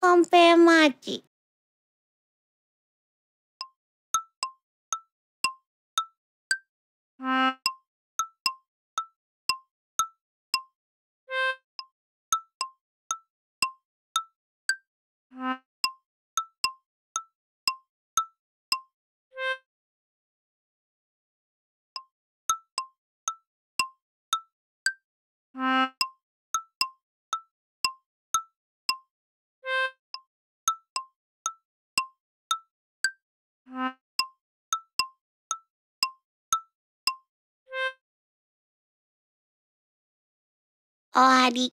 コンペマーチ。終わり。